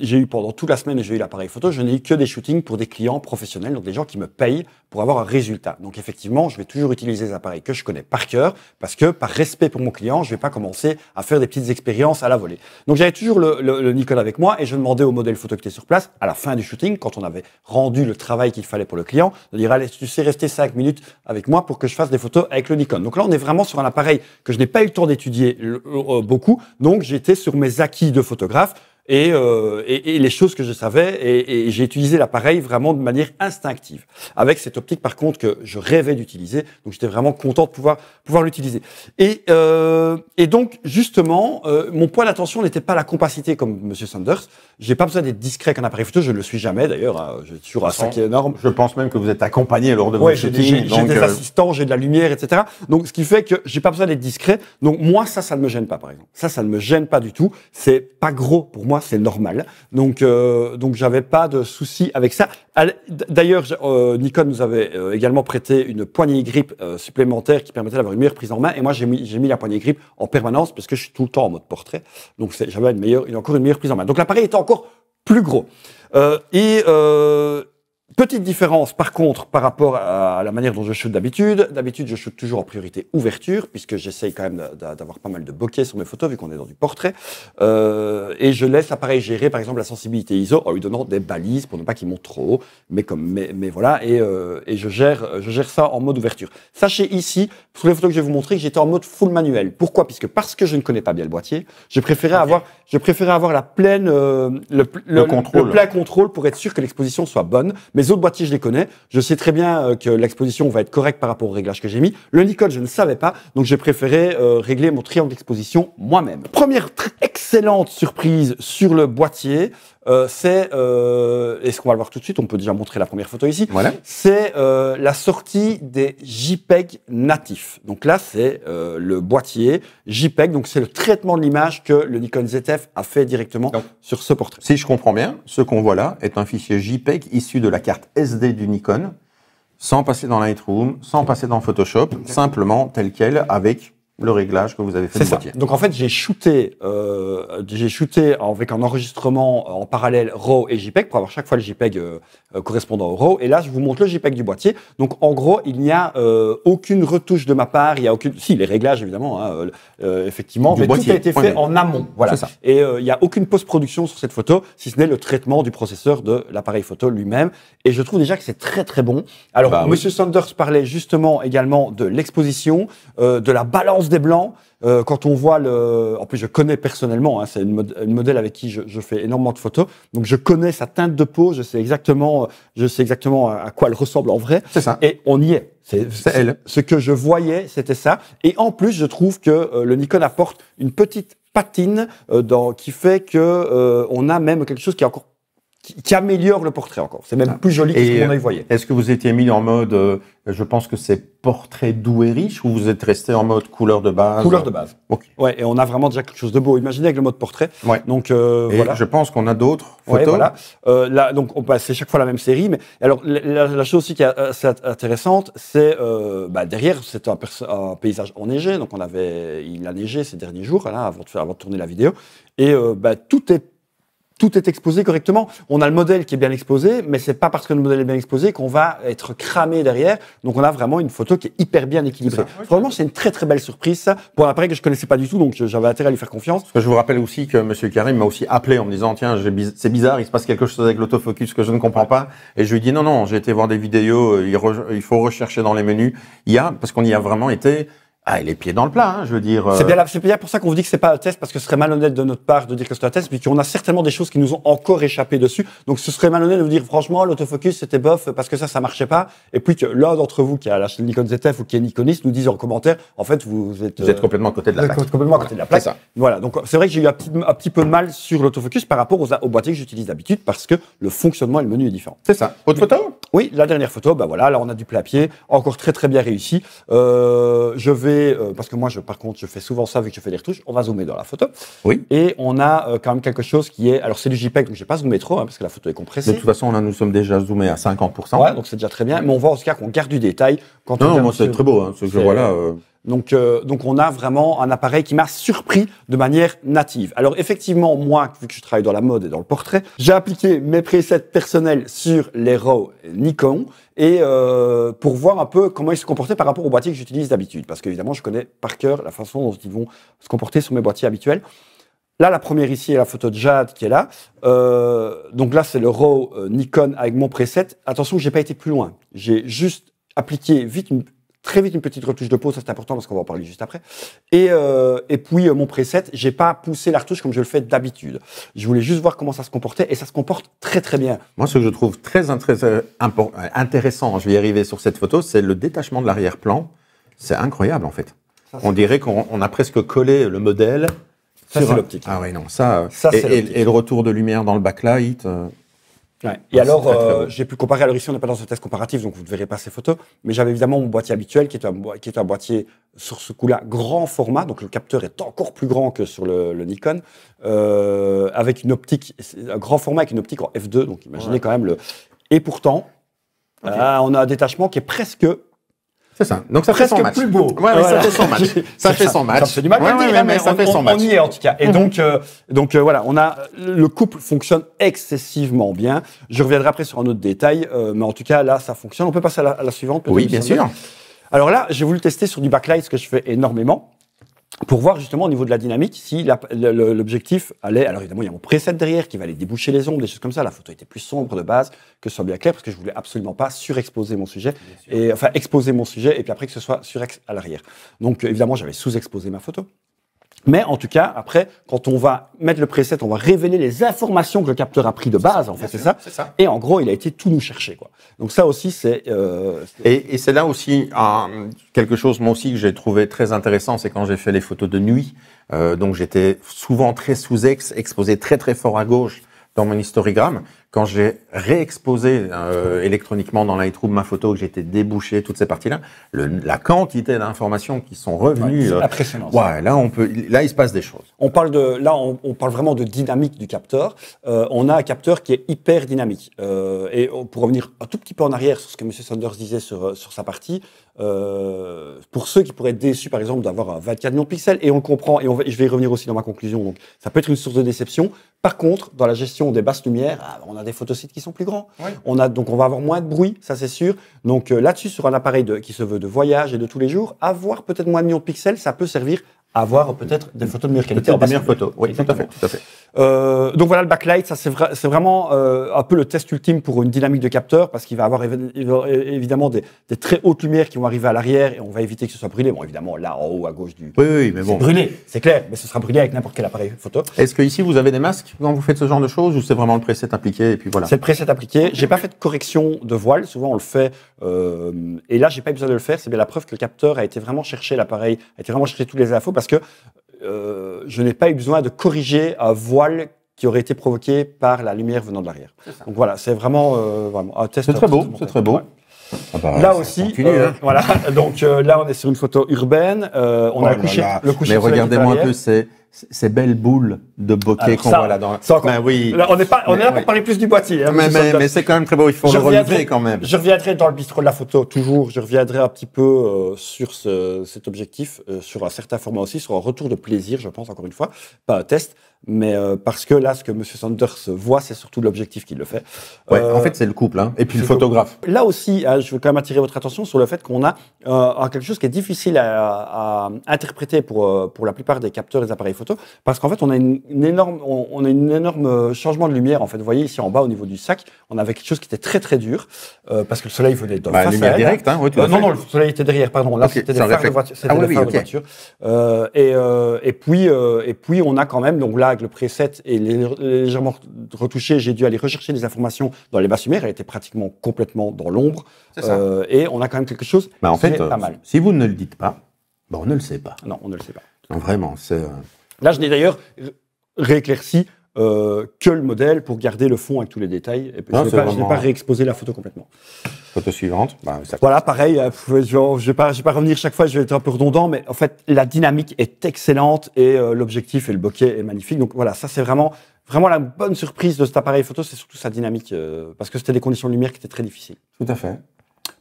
j'ai eu pendant toute la semaine, j'ai eu l'appareil photo, je n'ai eu que des shootings pour des clients professionnels, donc des gens qui me payent pour avoir un résultat. Donc effectivement, je vais toujours utiliser des appareils que je connais par cœur parce que par respect pour mon client, je vais pas commencer à faire des petites expériences à la volée. Donc j'avais toujours le, le, le, Nikon avec moi et je demandais au modèle photo qui était sur place à la fin du shooting, quand on avait rendu le travail qu'il fallait pour le client, de dire allez, tu sais rester 5 minutes avec moi pour que je fasse des photos avec le Nikon. Donc là, on est vraiment sur un appareil que je n'ai pas eu le temps d'étudier euh, beaucoup, donc j'étais sur mes acquis de photographe. Euh, et, et, les choses que je savais et, j'ai utilisé l'appareil vraiment de manière instinctive avec cette optique par contre que je rêvais d'utiliser donc j'étais vraiment content de pouvoir pouvoir l'utiliser et euh, et donc justement euh, mon point d'attention n'était pas la compacité comme monsieur Sanders j'ai pas besoin d'être discret qu'un appareil photo je ne le suis jamais d'ailleurs hein. je suis toujours un sac qui est énorme je pense même que vous êtes accompagné lors de ouais, vos shootings j'ai des assistants j'ai de la lumière etc donc ce qui fait que j'ai pas besoin d'être discret donc moi ça ça ne me gêne pas par exemple ça ça ne me gêne pas du tout c'est pas gros pour moi c'est normal. Donc, euh, donc j'avais pas de souci avec ça. D'ailleurs, euh, Nikon nous avait euh, également prêté une poignée grip supplémentaire qui permettait d'avoir une meilleure prise en main. Et moi, j'ai mis, mis la poignée grip en permanence parce que je suis tout le temps en mode portrait. Donc, j'avais une meilleure, une, encore une meilleure prise en main. Donc, l'appareil était encore plus gros. et, euh, Petite différence, par contre, par rapport à la manière dont je shoot d'habitude. D'habitude, je shoot toujours en priorité ouverture, puisque j'essaye quand même d'avoir pas mal de bokeh sur mes photos, vu qu'on est dans du portrait. Euh, et je laisse l'appareil gérer, par exemple, la sensibilité ISO en lui donnant des balises pour ne pas qu'il monte trop haut. Mais, comme, mais, voilà, et, euh, et, je, gère, je gère ça en mode ouverture. Sachez ici, sur les photos que je vais vous montrer, que j'étais en mode full manuel. Pourquoi Puisque parce que je ne connais pas bien le boîtier, je préférais avoir, je préférais avoir la pleine, euh, le, contrôle. le plein contrôle pour être sûr que l'exposition soit bonne. Mais les autres boîtiers, je les connais. Je sais très bien euh, que l'exposition va être correcte par rapport au réglage que j'ai mis. Le Nikon, je ne savais pas, donc j'ai préféré euh, régler mon triangle d'exposition moi-même. Première excellente surprise sur le boîtier, euh, c'est, euh, et ce qu'on va le voir tout de suite, on peut déjà montrer la première photo ici, voilà. c'est euh, la sortie des JPEG natifs. Donc là, c'est euh, le boîtier JPEG, donc c'est le traitement de l'image que le Nikon ZF a fait directement sur ce portrait. Si je comprends bien, ce qu'on voit là est un fichier JPEG issu de la carte SD du Nikon, sans passer dans Lightroom, sans passer dans Photoshop, simplement tel quel, avec le réglage que vous avez fait C'est ça. Boîtier. Donc en fait, j'ai shooté, euh, j'ai shooté avec un enregistrement en parallèle RAW et JPEG pour avoir chaque fois le JPEG euh, euh, correspondant au RAW. Et là, je vous montre le JPEG du boîtier. Donc en gros, il n'y a euh, aucune retouche de ma part. Il y a aucune, si les réglages évidemment, hein, euh, effectivement, du mais tout a été fait en amont. Voilà. Et il n'y a aucune post-production sur cette photo, si ce n'est le traitement du processeur de l'appareil photo lui-même. Et je trouve déjà que c'est très très bon. Alors, bah Monsieur Sanders parlait justement également de l'exposition, de la balance des Blancs, euh, quand on voit le... En plus, je connais personnellement, hein, c'est une, modèle avec qui je, fais énormément de photos, donc je connais sa teinte de peau, je sais exactement, euh, je sais exactement euh, à quoi elle ressemble en vrai. C'est ça. Et on y est. C'est elle. Ce que je voyais, c'était ça. Et en plus, je trouve que le Nikon apporte une petite patine dans, qui fait que on a même quelque chose qui est encore qui, améliore le portrait encore. C'est même ah. plus joli que ce qu'on euh, y voyait. Est-ce que vous étiez mis en mode, euh, je pense que c'est portrait doux et riche, ou vous êtes resté en mode couleur de base Couleur de base. Ouais, et on a vraiment déjà quelque chose de beau. Imaginez avec le mode portrait. Ouais. Donc euh, et voilà. Je pense qu'on a d'autres photos. Ouais, voilà. là, donc on passe. c'est chaque fois la même série, mais alors la, chose aussi qui est intéressante, c'est bah, derrière c'est un, paysage enneigé, donc on avait il a neigé ces derniers jours, là, avant de, faire, avant de tourner la vidéo, et bah, tout est tout est exposé correctement. On a le modèle qui est bien exposé, mais c'est pas parce que le modèle est bien exposé qu'on va être cramé derrière. Donc on a vraiment une photo qui est hyper bien équilibrée. Vraiment, c'est une très très belle surprise ça, pour un appareil que je connaissais pas du tout, donc j'avais intérêt à lui faire confiance. je vous rappelle aussi que Monsieur Karim m'a aussi appelé en me disant tiens c'est bizarre, il se passe quelque chose avec l'autofocus que je ne comprends pas. Et je lui dis non non, j'ai été voir des vidéos, euh, il, il faut rechercher dans les menus. Il y a parce qu'on y a vraiment été ah, et les pieds dans le plat, hein, je veux dire. Euh. C'est bien, bien, pour ça qu'on vous dit que c'est pas un test, parce que ce serait malhonnête de notre part de dire que c'est un test, puisqu'on a certainement des choses qui nous ont encore échappé dessus. Donc ce serait malhonnête de vous dire, franchement, l'autofocus, c'était bof, parce que ça, ça marchait pas. Et puis que l'un d'entre vous qui a lâché Nikon ZF ou qui est Nikoniste nous dise en commentaire, en fait, vous êtes. Vous complètement à côté de la plaque. Voilà. Donc c'est vrai que j'ai eu un petit, peu de mal sur l'autofocus par rapport aux, boîtiers que j'utilise d'habitude, parce que le fonctionnement et le menu est différent. C'est ça. Autre photo? Oui, la dernière photo, ben voilà, là, on a du plat encore très, très bien réussi. Euh, je vais euh, parce que moi, je, par contre, je fais souvent ça vu que je fais des retouches, on va zoomer dans la photo. Oui. Et on a euh, quand même quelque chose qui est. Alors, c'est du JPEG, donc je n'ai pas zoomé trop, hein, parce que la photo est compressée. De toute façon, là, nous sommes déjà zoomés à 50%. Ouais, donc c'est déjà très bien. Mais on voit en tout cas qu'on garde du détail. Quand non, on non, moi, c'est très beau. Hein, ce que je vois là. Euh, donc, euh, donc on a vraiment un appareil qui m'a surpris de manière native. Alors effectivement, moi, vu que je travaille dans la mode et dans le portrait, j'ai appliqué mes presets personnels sur les RAW Nikon et euh, pour voir un peu comment ils se comportaient par rapport aux boîtiers que j'utilise d'habitude. Parce qu'évidemment, je connais par cœur la façon dont ils vont se comporter sur mes boîtiers habituels. Là, la première ici est la photo de Jade qui est là. Euh, donc là, c'est le RAW euh, Nikon avec mon preset. Attention, j'ai pas été plus loin. J'ai juste appliqué vite une Très vite, une petite retouche de peau, ça c'est important parce qu'on va en parler juste après. Et, euh, et puis, euh, mon preset, j'ai pas poussé la retouche comme je le fais d'habitude. Je voulais juste voir comment ça se comportait et ça se comporte très très bien. Moi, ce que je trouve très euh, intéressant, je vais y arriver sur cette photo, c'est le détachement de l'arrière-plan. C'est incroyable en fait. on dirait qu'on a presque collé le modèle sur l'optique. Ah oui, non, ça. ça et, le retour de lumière dans le backlight et ah, alors, euh, j'ai pu comparer. Alors ici, on n'est pas dans ce test comparatif, donc vous ne verrez pas ces photos. Mais j'avais évidemment mon boîtier habituel, qui est un, qui est un boîtier sur ce coup-là grand format. Donc le capteur est encore plus grand que sur le, Nikon, euh, avec une optique, un grand format avec une optique en f2. Donc imaginez quand même le. Et pourtant, ah, on a un détachement qui est presque c'est ça. Donc ça Presque fait 100 matchs. plus beau. Ouais, ça fait 100 matchs. Ça fait 100 matchs. Ça fait du mal ouais, mais ça fait 100 On y est en tout cas. Et mhm. donc, euh, donc euh, voilà, on a le couple fonctionne excessivement bien. Je reviendrai après sur un autre détail, euh, mais en tout cas là, ça fonctionne. On peut passer à la, à la suivante. Oui, bien sûr. Alors là, j'ai voulu tester sur du backlight, ce que je fais énormément pour voir justement au niveau de la dynamique si l'objectif allait. Alors évidemment, il y a mon preset derrière qui va aller déboucher les ombres, des choses comme ça. La photo était plus sombre de base, que ce soit bien clair, parce que je voulais absolument pas surexposer mon sujet, et, enfin exposer mon sujet, et puis après que ce soit surex à l'arrière. Donc évidemment, j'avais sous-exposé ma photo. Mais en tout cas, après, quand on va mettre le preset, on va révéler les informations que le capteur a pris de base, en fait, c'est ça, Et en gros, il a été tout nous chercher, Donc ça aussi, c'est. Euh, et, c'est là aussi quelque chose, moi aussi, que j'ai trouvé très intéressant, c'est quand j'ai fait les photos de nuit. Euh, donc j'étais souvent très sous ex, exposé très très fort à gauche dans mon histogramme quand j'ai réexposé euh, électroniquement dans Lightroom ma photo, que j'étais débouché, toutes ces parties-là, la quantité d'informations qui sont revenues. Euh, ouais, impressionnant. là, on peut, là, il se passe des choses. On parle de, là, on, parle vraiment de dynamique du capteur. Euh, on a un capteur qui est hyper dynamique. et pour revenir un tout petit peu en arrière sur ce que M. Sanders disait sur, sur sa partie, pour ceux qui pourraient être déçus, par exemple, d'avoir 24 millions de pixels, et on comprend, et, on je vais y revenir aussi dans ma conclusion, donc ça peut être une source de déception. Par contre, dans la gestion des basses lumières, ah, on a des photosites qui sont plus grands. On a, donc on va avoir moins de bruit, ça c'est sûr. Donc euh, là-dessus, sur un appareil qui se veut de voyage et de tous les jours, avoir peut-être moins de millions de pixels, ça peut servir avoir peut-être des photos de meilleure qualité. Des meilleures photos, oui, tout à fait. Tout à fait. Euh, donc voilà, le backlight, ça c'est vraiment euh, un peu le test ultime pour une dynamique de capteur, parce qu'il va avoir évidemment des, très hautes lumières qui vont arriver à l'arrière, et on va éviter que ce soit brûlé. Bon, évidemment, là en haut à gauche du... Oui, oui, mais bon... brûlé, c'est clair, mais ce sera brûlé avec n'importe quel appareil photo. Est-ce que ici vous avez des masques quand vous faites ce genre de choses, ou c'est vraiment le preset appliqué, et puis voilà C'est le preset appliqué. J'ai pas fait de correction de voile, souvent on le fait, euh, et là j'ai pas eu besoin de le faire, c'est bien la preuve que le capteur a été vraiment cherché. l'appareil, a été vraiment cherché toutes les infos, parce que euh, je n'ai pas eu besoin de corriger un voile qui aurait été provoqué par la lumière venant de l'arrière. Donc voilà, c'est euh, vraiment, un test. C'est très beau, c'est très beau. là aussi, voilà. Donc là, on est sur une photo urbaine. Euh, on oh a le coucher. Mais regardez-moi un peu, c'est ces belles boules de bokeh qu'on voit ben là dans. oui. on est pas, on est là pour parler plus du boîtier. Hein, mais, c'est quand même très beau. Il faut le relever quand même. Je reviendrai dans le bistrot de la photo toujours. Je reviendrai un petit peu euh, sur ce, cet objectif, euh, sur un certain format aussi, sur un retour de plaisir, je pense encore une fois, pas un test, mais euh, parce que là, ce que Monsieur Sanders voit, c'est surtout l'objectif qui le fait. Ouais, en fait, c'est le couple, hein, et puis le photographe. là aussi, hein, je veux quand même attirer votre attention sur le fait qu'on a quelque chose qui est difficile à, interpréter pour pour la plupart des capteurs des appareils parce qu'en fait, on a une, énorme, on, a une énorme euh, changement de lumière. En fait, vous voyez ici en bas au niveau du sac, on avait quelque chose qui était très très dur, euh, parce que le soleil venait de bah, face lumière directe. Hein, euh, non, non, le soleil était derrière. Pardon, là c'était des phares de voiture. et, puis et puis on a quand même donc là avec le preset et légèrement retouché, j'ai dû aller rechercher des informations dans les basses lumières. Elle était pratiquement complètement dans l'ombre. et on a quand même quelque chose. Bah, en fait, pas mal. si vous ne le dites pas, bah, on ne le sait pas. Non, on ne le sait pas. vraiment, c'est. Là, je n'ai d'ailleurs rééclairci euh, que le modèle pour garder le fond avec tous les détails. Et je n'ai pas, réexposé la photo complètement. Photo suivante. Bah, voilà, pareil. Euh, je ne vais, pas, revenir chaque fois, je vais être un peu redondant, mais en fait, la dynamique est excellente et euh, l'objectif et le bokeh est magnifique. Donc voilà, ça c'est vraiment, vraiment la bonne surprise de cet appareil photo, c'est surtout sa dynamique, parce que c'était des conditions de lumière qui étaient très difficiles. Tout à fait.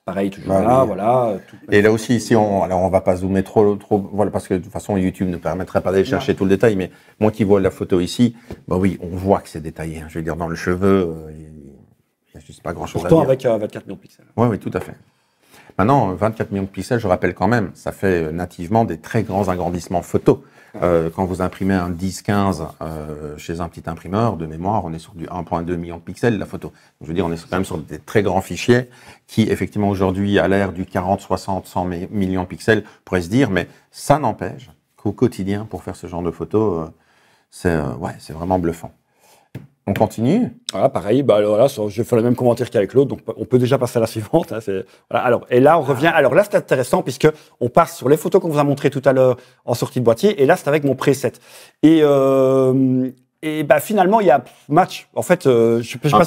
Pareil, toujours là, voilà. et là aussi, ici, on, alors on va pas zoomer trop, trop, voilà, parce que de toute façon, YouTube ne permettrait pas d'aller chercher tout le détail, mais moi qui vois la photo ici, bah oui, on voit que c'est détaillé. Hein. Je veux dire, dans le cheveu, euh, il n'y a juste pas grand-chose à dire. avec 24 euh, millions de pixels. Oui, oui, tout à fait. Maintenant, 24 euh, millions de pixels, je rappelle quand même, ça fait nativement des très grands agrandissements photo. Euh, quand vous imprimez un 10-15 euh, chez un petit imprimeur, de mémoire, on est sur du 1.2 million de pixels la photo. je veux dire, on est quand même sur des très grands fichiers qui, effectivement, aujourd'hui, à l'ère du 40, 60, 100 millions de pixels, pourraient se dire, mais ça n'empêche qu'au quotidien, pour faire ce genre de photos, euh, c'est euh, ouais, vraiment bluffant. On continue Voilà, ah, pareil, bah, là, je fais le même commentaire qu'avec l'autre, donc on peut déjà passer à la suivante. Hein, alors, et là, on revient. Ah. Alors là, c'est intéressant puisque on passe sur les photos qu'on vous a montrées tout à l'heure en sortie de boîtier, et là, c'est avec mon preset. Et euh, et bah, finalement, il y a match. En fait, euh, je, pas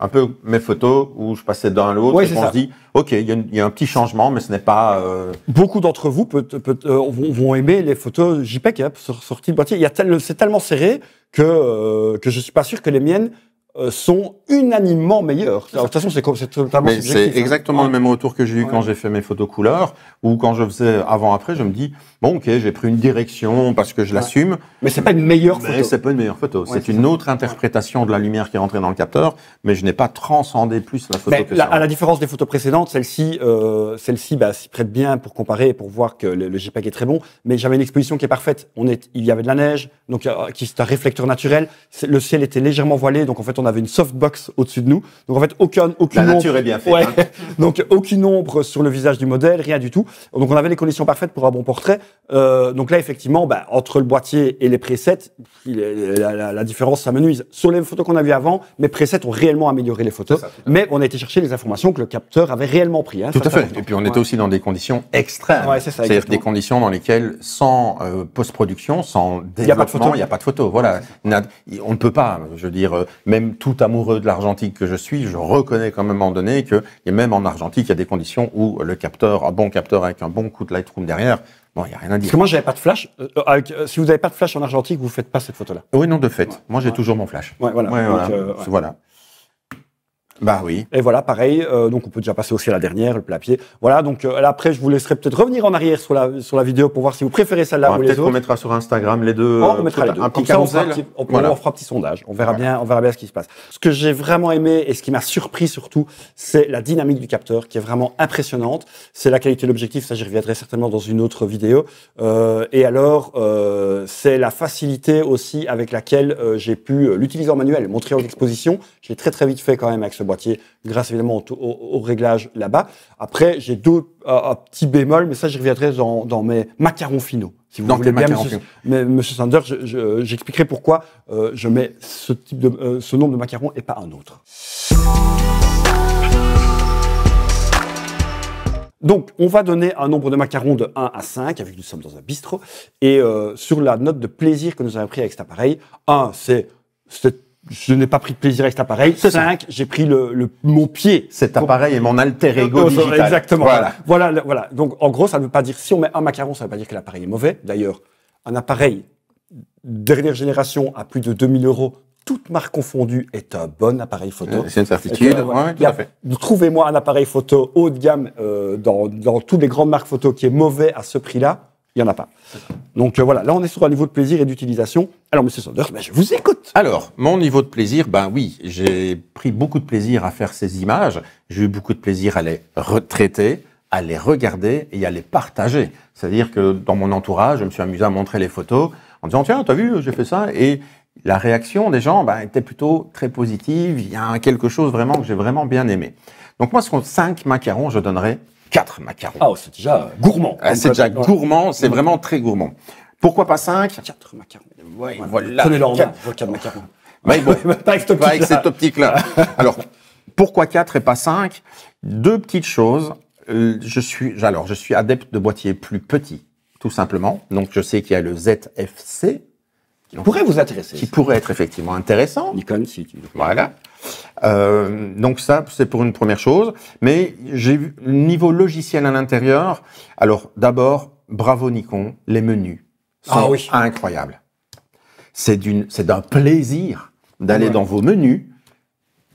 Un peu mes photos où je passais d'un à l'autre et on se dit, OK, il y, a un petit changement, mais ce n'est pas... Euh, Beaucoup d'entre vous peut, euh, vont, aimer les photos JPEG hein, sorties de boîtier. Il y a c'est tellement serré que, que je suis pas sûr que les miennes euh, sont unanimement meilleurs. de toute façon, c'est totalement C'est hein. exactement le même retour que j'ai eu quand j'ai fait mes photos couleurs ou quand je faisais avant-après. Je me dis bon, ok, j'ai pris une direction parce que je l'assume. Mais c'est pas une meilleure photo. C'est pas une meilleure photo. c'est une autre interprétation de la lumière qui est rentrée dans le capteur. Mais je n'ai pas transcendé plus la photo. que ça. À la différence des photos précédentes, celle-ci, euh, celle-ci, bah, s'y prête bien pour comparer et pour voir que le, JPEG est très bon. Mais j'avais une exposition qui est parfaite. On est, il y avait de la neige, donc euh, qui c'est un réflecteur naturel. Le ciel était légèrement voilé, donc en fait on avait une softbox au-dessus de nous. Donc en fait, aucun, aucune nature ombre, est bien faite. Hein. donc aucune ombre sur le visage du modèle, rien du tout. Donc on avait les conditions parfaites pour un bon portrait. Euh, donc là, effectivement, bah, entre le boîtier et les presets, la, la, différence s'amenuise. Sur les photos qu'on a vues avant, mes presets ont réellement amélioré les photos, mais on a été chercher les informations que le capteur avait réellement pris. Hein, tout à fait. Et puis on était aussi dans des conditions extrêmes. C'est-à-dire des conditions dans lesquelles, sans euh, post-production, sans développement, il n'y a pas de photo. Il a pas de photo. Voilà. On ne peut pas, je veux dire, euh, même tout amoureux de l'Argentique que je suis, je reconnais quand même à un moment donné que, et même en Argentique, il y a des conditions où le capteur, un bon capteur avec un bon coup de Lightroom derrière, bon, il n'y a rien à dire. Parce que moi, j'avais pas de flash. Euh, euh, euh, si vous n'avez pas de flash en Argentique, vous faites pas cette photo-là. Oui, non, de fait. Moi, j'ai toujours mon flash. Ouais, voilà. voilà. Bah oui. Et voilà, pareil. Euh, donc on peut déjà passer aussi à la dernière, le papier Voilà. Donc euh, après, je vous laisserai peut-être revenir en arrière sur la sur la vidéo pour voir si vous préférez celle-là ou les autres. Peut-être qu'on mettra sur Instagram les deux. on mettra les deux. Un petit ça, on, fera un petit, sondage. On verra bien, on verra bien ce qui se passe. Ce que j'ai vraiment aimé et ce qui m'a surpris surtout, c'est la dynamique du capteur qui est vraiment impressionnante. C'est la qualité de l'objectif. Ça, j'y reviendrai certainement dans une autre vidéo. Euh, et alors, c'est la facilité aussi avec laquelle j'ai pu l'utiliser en manuel. Mon aux expositions j'ai très très vite fait quand même avec ce boîtier grâce évidemment au, réglage là-bas. Après, j'ai deux euh, petits bémols, mais ça, je reviendrai dans, mes macarons finaux. Si vous voulez bien, mais, monsieur Sander, j'expliquerai pourquoi euh, je mets ce, type de, euh, ce nombre de macarons et pas un autre. Donc, on va donner un nombre de macarons de 1 à 5, vu que nous sommes dans un bistrot. Et sur la note de plaisir que nous avons pris avec cet appareil, 1, c'est je n'ai pas pris de plaisir avec cet appareil. Cinq, j'ai pris le, mon pied. Cet appareil et est mon alter ego euh, euh, Exactement. Voilà. voilà. Donc, en gros, ça ne veut pas dire, si on met un macaron, ça ne veut pas dire que l'appareil est mauvais. D'ailleurs, un appareil dernière génération à plus de 2000 euros, toute marque confondue, est un bon appareil photo. Euh, c'est une certitude. Trouvez-moi un appareil photo haut de gamme dans, dans toutes les grandes marques photo qui est mauvais à ce prix-là il n'y en a pas. Donc euh, voilà, là on est sur un niveau de plaisir et d'utilisation. Alors Monsieur Sanders, ben, je vous écoute. Alors, mon niveau de plaisir, ben oui, j'ai pris beaucoup de plaisir à faire ces images, j'ai eu beaucoup de plaisir à les retraiter, à les regarder et à les partager. C'est-à-dire que dans mon entourage, je me suis amusé à montrer les photos en disant, tiens, t'as vu, j'ai fait ça. Et la réaction des gens ben, était plutôt très positive, il y a quelque chose vraiment que j'ai vraiment bien aimé. Donc moi, sur cinq macarons, je donnerais 4 macarons. Ah, c'est déjà gourmand. Ah, c'est déjà gourmand, c'est vraiment très gourmand. Pourquoi pas 5 4 macarons. Ouais, voilà. Prenez-le en main, 4 macarons. Mais bon, pas avec cette optique-là. alors, pourquoi 4 et pas 5 Deux petites choses. Euh, je suis, alors, je suis adepte de boîtiers plus petits, tout simplement. Donc, je sais qu'il y a le ZFC. Qui pourrait vous intéresser. Qui pourrait être effectivement intéressant. Nikon, si tu Voilà. Euh, donc ça, c'est pour une première chose. Mais j'ai vu niveau logiciel à l'intérieur. Alors d'abord, bravo Nikon, les menus ah sont incroyables. C'est d'une, c'est d'un plaisir d'aller dans vos menus.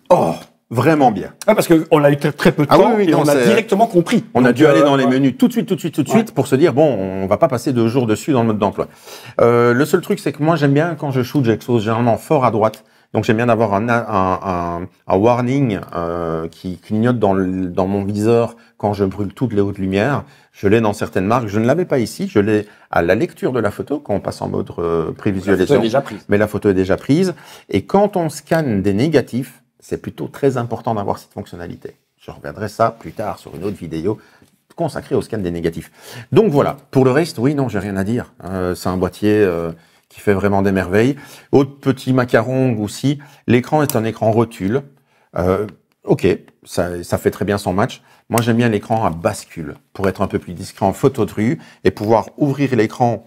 Oh, vraiment bien. Ah, parce qu'on l'a eu très, peu de ah temps et on a directement compris. On a dû euh, aller dans les menus tout de suite, tout de suite, tout de suite pour se dire, bon, on va pas passer deux jours dessus dans le mode d'emploi. Euh, le seul truc, c'est que moi, j'aime bien quand je shoot, j'expose généralement fort à droite donc j'aime bien d'avoir un, un, un, warning euh, qui clignote dans, dans mon viseur quand je brûle toutes les hautes lumières. Je l'ai dans certaines marques. Je ne l'avais pas ici. Je l'ai à la lecture de la photo quand on passe en mode euh, prévisualisation. déjà Mais la photo est déjà prise. Et quand on scanne des négatifs, c'est plutôt très important d'avoir cette fonctionnalité. Je reviendrai ça plus tard sur une autre vidéo consacrée au scan des négatifs. Donc voilà. Pour le reste, oui, non, j'ai rien à dire. Euh, c'est un boîtier qui fait vraiment des merveilles. Autre petit macaron aussi, l'écran est un écran rotule. Euh, ok, ça, ça, fait très bien son match. Moi, j'aime bien l'écran à bascule pour être un peu plus discret en photo de rue et pouvoir ouvrir l'écran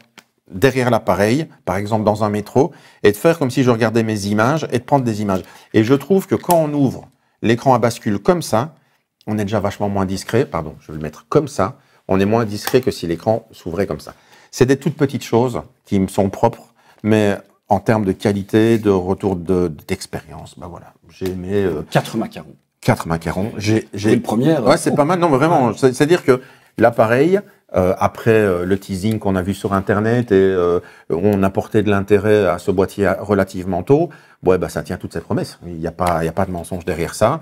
derrière l'appareil, par exemple dans un métro, et de faire comme si je regardais mes images et de prendre des images. Et je trouve que quand on ouvre l'écran à bascule comme ça, on est déjà vachement moins discret. Pardon, je vais le mettre comme ça. On est moins discret que si l'écran s'ouvrait comme ça. C'est des toutes petites choses qui me sont propres mais en termes de qualité, de retour d'expérience, ben voilà, j'ai aimé. Euh, quatre macarons. Quatre macarons. J'ai une première. Ouais, c'est oh. pas mal. Non, mais vraiment, c'est-à-dire que l'appareil. Euh, après euh, le teasing qu'on a vu sur Internet et on apportait de l'intérêt à ce boîtier relativement tôt, ouais, bah, ça tient toutes ses promesses. Il n'y a, pas, a pas de mensonge derrière ça.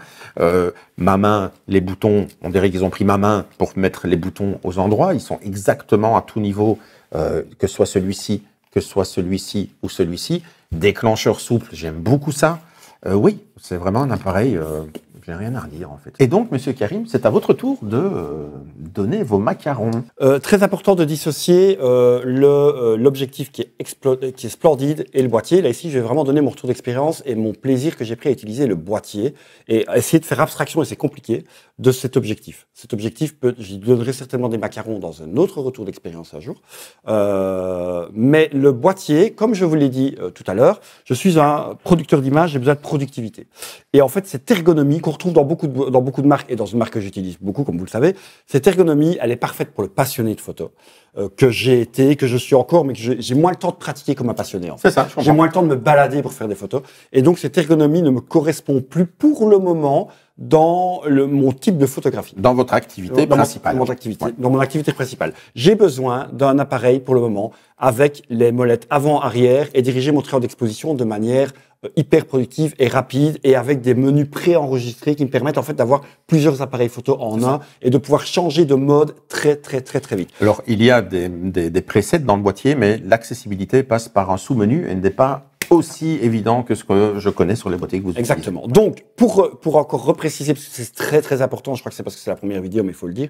ma main, les boutons, on dirait qu'ils ont pris ma main pour mettre les boutons aux endroits. Ils sont exactement à tout niveau, que ce soit celui-ci que ce soit celui-ci ou celui-ci. Déclencheur souple, j'aime beaucoup ça. Euh, oui, c'est vraiment un appareil, je euh, j'ai rien à redire en fait. Et donc, monsieur Karim, c'est à votre tour de euh, donner vos macarons. très important de dissocier l'objectif qui, qui, est splendide et le boîtier. Là, ici, je vais vraiment donner mon retour d'expérience et mon plaisir que j'ai pris à utiliser le boîtier et à essayer de faire abstraction, et c'est compliqué, de cet objectif. Cet objectif, peut, j'y donnerai certainement des macarons dans un autre retour d'expérience un jour. Euh, mais le boîtier, comme je vous l'ai dit euh, tout à l'heure, je suis un producteur d'images, j'ai besoin de productivité. Et en fait, cette ergonomie qu'on retrouve dans beaucoup, de, dans beaucoup de marques et dans une marque que j'utilise beaucoup, comme vous le savez, cette ergonomie, elle est parfaite pour le passionné de photo euh, que j'ai été, que je suis encore, mais que j'ai moins le temps de pratiquer comme un passionné. En fait. C'est ça. J'ai moins le temps de me balader pour faire des photos. Et donc, cette ergonomie ne me correspond plus pour le moment dans le, mon type de photographie. Dans votre activité principale. dans, mon activité, dans mon activité principale. J'ai besoin d'un appareil pour le moment avec les molettes avant-arrière et diriger mon trailer d'exposition de manière euh, hyper productive et rapide et avec des menus préenregistrés qui me permettent en fait d'avoir plusieurs appareils photo en un et de pouvoir changer de mode très très très très vite. Alors il y a des, des, des presets dans le boîtier mais l'accessibilité passe par un sous-menu et n'est pas aussi évident que ce que je connais sur les boîtiers que vous utilisez. Exactement. Donc, pour, pour encore repréciser, parce que c'est très très important, je crois que c'est parce que c'est la première vidéo, mais il faut le dire,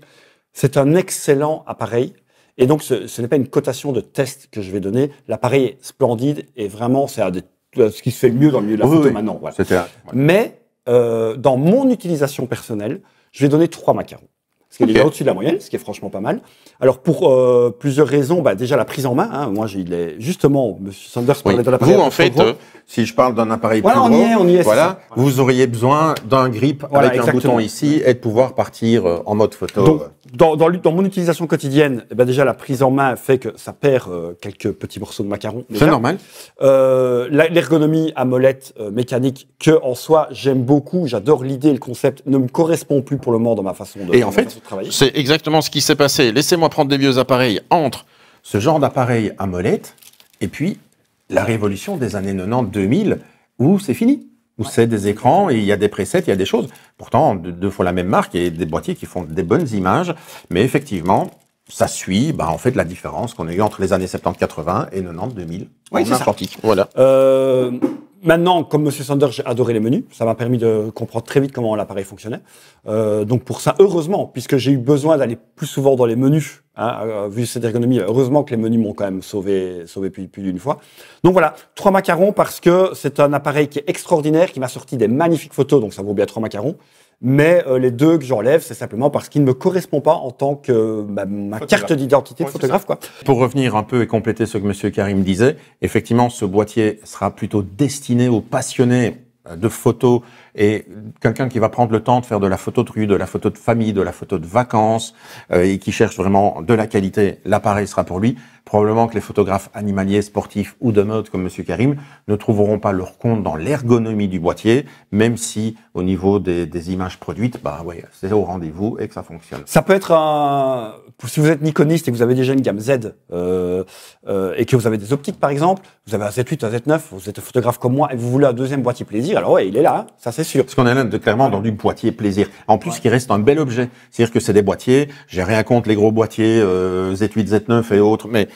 c'est un excellent appareil. Et donc, ce, n'est pas une cotation de test que je vais donner. L'appareil est splendide et vraiment, c'est euh, ce qui se fait le mieux dans le milieu de la photo maintenant. Voilà. Mais euh, dans mon utilisation personnelle, je vais donner trois macarons ce qui est au-dessus de la moyenne, ce qui est franchement pas mal. Alors pour euh, plusieurs raisons, bah, déjà la prise en main. Hein, moi, j'ai justement, Monsieur Sanders parlait de l'appareil. Vous, en fait, euh, si je parle d'un appareil voilà, on y est, on y est, voilà, vous auriez besoin d'un grip avec un bouton ici et de pouvoir partir euh, en mode photo dans, dans, mon utilisation quotidienne, eh ben, déjà la prise en main fait que ça perd euh, quelques petits morceaux de macarons. C'est normal. Euh, l'ergonomie à molette euh, mécanique, que en soi j'aime beaucoup, j'adore l'idée, le concept ne me correspond plus pour le moment dans ma façon de, Et en fait, C'est exactement ce qui s'est passé. Laissez-moi prendre des vieux appareils entre ce genre d'appareil à molette et puis la révolution des années 90-2000 où c'est fini où c'est des écrans et il y a des presets, il y a des choses. Pourtant, deux fois la même marque et des boîtiers qui font des bonnes images, mais effectivement, ça suit bah, en fait la différence qu'on a eu entre les années 70-80 et 90-2000 oui, Voilà. Euh, Maintenant, comme Monsieur Sander, j'ai adoré les menus. Ça m'a permis de comprendre très vite comment l'appareil fonctionnait. Euh, donc pour ça, heureusement, puisque j'ai eu besoin d'aller plus souvent dans les menus, hein, euh, vu cette ergonomie, heureusement que les menus m'ont quand même sauvé, sauvé plus, plus d'une fois. Donc voilà, trois macarons parce que c'est un appareil qui est extraordinaire, qui m'a sorti des magnifiques photos, donc ça vaut bien trois macarons. Mais euh, les deux que j'enlève, c'est simplement parce qu'ils ne me correspondent pas en tant que bah, ma carte d'identité de photographe. Quoi. Pour revenir un peu et compléter ce que Monsieur Karim disait, effectivement, ce boîtier sera plutôt destiné aux passionnés euh, de photos et quelqu'un qui va prendre le temps de faire de la photo de rue, de la photo de famille, de la photo de vacances, euh, et qui cherche vraiment de la qualité, l'appareil sera pour lui. Probablement que les photographes animaliers, sportifs ou de mode comme Monsieur Karim ne trouveront pas leur compte dans l'ergonomie du boîtier, même si au niveau des, des images produites, bah ouais, c'est au rendez-vous et que ça fonctionne. Ça peut être un, si vous êtes Nikoniste et que vous avez déjà une gamme Z euh, euh, et que vous avez des optiques par exemple, vous avez un Z8, un Z9, vous êtes photographe comme moi et vous voulez un deuxième boîtier plaisir, alors ouais, il est là, hein. ça c'est parce qu'on est là clairement dans du boîtier plaisir. En plus, qui reste un bel objet. C'est-à-dire que c'est des boîtiers. J'ai rien contre les gros boîtiers Z8, euh, Z9 et autres, mais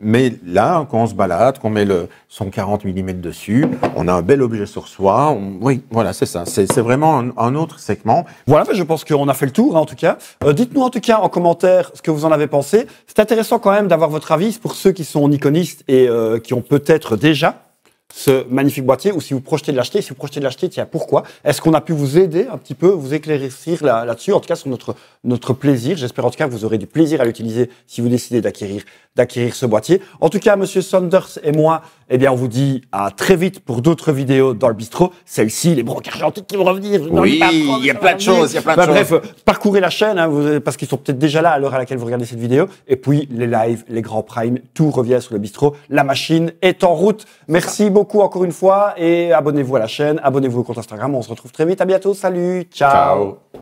mais là, quand on se balade, qu'on met le 40 mm dessus, on a un bel objet sur soi. oui, voilà, c'est ça. C'est vraiment un, autre segment. Voilà, je pense qu'on a fait le tour, hein, en tout cas. Euh, dites-nous en tout cas en commentaire ce que vous en avez pensé. C'est intéressant quand même d'avoir votre avis pour ceux qui sont iconistes et euh, qui ont peut-être déjà ce magnifique boîtier ou si vous projetez de l'acheter. Si vous projetez de l'acheter, tiens, pourquoi Est-ce qu'on a pu vous aider un petit peu, vous éclaircir là-dessus En tout cas, sur notre, notre plaisir. J'espère en tout cas que vous aurez du plaisir à l'utiliser si vous décidez d'acquérir d'acquérir ce boîtier. En tout cas, Monsieur Saunders et moi, eh bien, on vous dit à très vite pour d'autres vidéos dans le bistrot. Celle-ci, les brocs gentils qui vont revenir. Oui, il y a plein de choses, il y a plein de choses. Bref, parcourez la chaîne, hein, vous, parce qu'ils sont peut-être déjà là à l'heure à laquelle vous regardez cette vidéo. Et puis, les lives, les grands primes, tout revient sur le bistrot. La machine est en route. Merci beaucoup encore une fois et abonnez-vous à la chaîne, abonnez-vous au compte Instagram. On se retrouve très vite. À bientôt. Salut. Ciao.